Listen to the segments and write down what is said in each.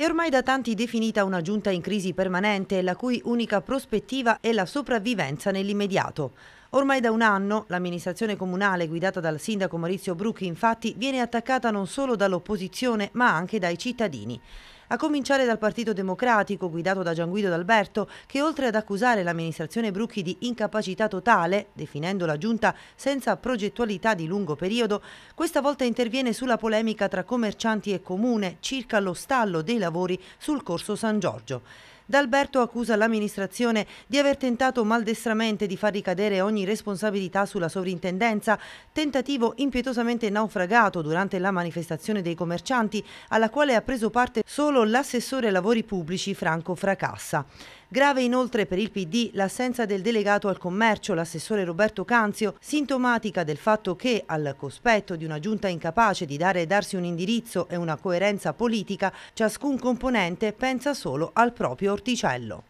È ormai da tanti definita una giunta in crisi permanente, la cui unica prospettiva è la sopravvivenza nell'immediato. Ormai da un anno l'amministrazione comunale guidata dal sindaco Maurizio Brucchi infatti viene attaccata non solo dall'opposizione ma anche dai cittadini a cominciare dal Partito Democratico guidato da Gian Guido D'Alberto che oltre ad accusare l'amministrazione Brucchi di incapacità totale, definendo la giunta senza progettualità di lungo periodo, questa volta interviene sulla polemica tra commercianti e comune circa lo stallo dei lavori sul corso San Giorgio. D'Alberto accusa l'amministrazione di aver tentato maldestramente di far ricadere ogni responsabilità sulla sovrintendenza, tentativo impietosamente naufragato durante la manifestazione dei commercianti alla quale ha preso parte solo l'assessore lavori pubblici Franco Fracassa. Grave inoltre per il PD l'assenza del delegato al commercio, l'assessore Roberto Canzio, sintomatica del fatto che, al cospetto di una giunta incapace di dare e darsi un indirizzo e una coerenza politica, ciascun componente pensa solo al proprio orticello.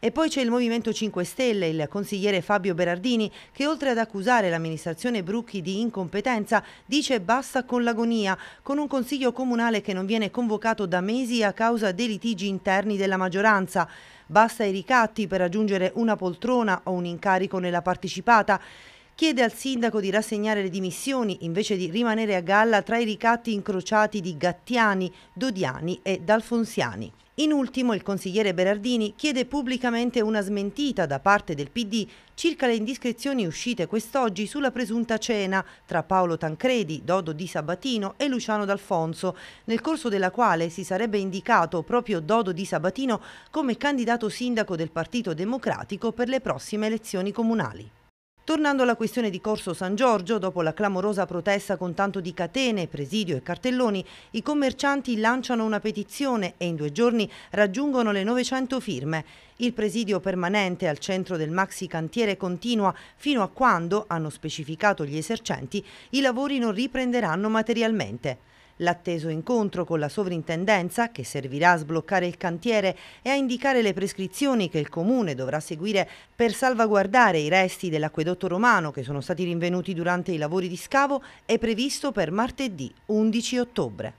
E poi c'è il Movimento 5 Stelle, il consigliere Fabio Berardini, che oltre ad accusare l'amministrazione Brucchi di incompetenza, dice basta con l'agonia, con un consiglio comunale che non viene convocato da mesi a causa dei litigi interni della maggioranza. Basta i ricatti per raggiungere una poltrona o un incarico nella partecipata chiede al sindaco di rassegnare le dimissioni invece di rimanere a galla tra i ricatti incrociati di Gattiani, Dodiani e D'Alfonsiani. In ultimo il consigliere Berardini chiede pubblicamente una smentita da parte del PD circa le indiscrezioni uscite quest'oggi sulla presunta cena tra Paolo Tancredi, Dodo Di Sabatino e Luciano D'Alfonso, nel corso della quale si sarebbe indicato proprio Dodo Di Sabatino come candidato sindaco del Partito Democratico per le prossime elezioni comunali. Tornando alla questione di Corso San Giorgio, dopo la clamorosa protesta con tanto di catene, presidio e cartelloni, i commercianti lanciano una petizione e in due giorni raggiungono le 900 firme. Il presidio permanente al centro del maxi cantiere continua fino a quando, hanno specificato gli esercenti, i lavori non riprenderanno materialmente. L'atteso incontro con la sovrintendenza, che servirà a sbloccare il cantiere e a indicare le prescrizioni che il Comune dovrà seguire per salvaguardare i resti dell'acquedotto romano che sono stati rinvenuti durante i lavori di scavo, è previsto per martedì 11 ottobre.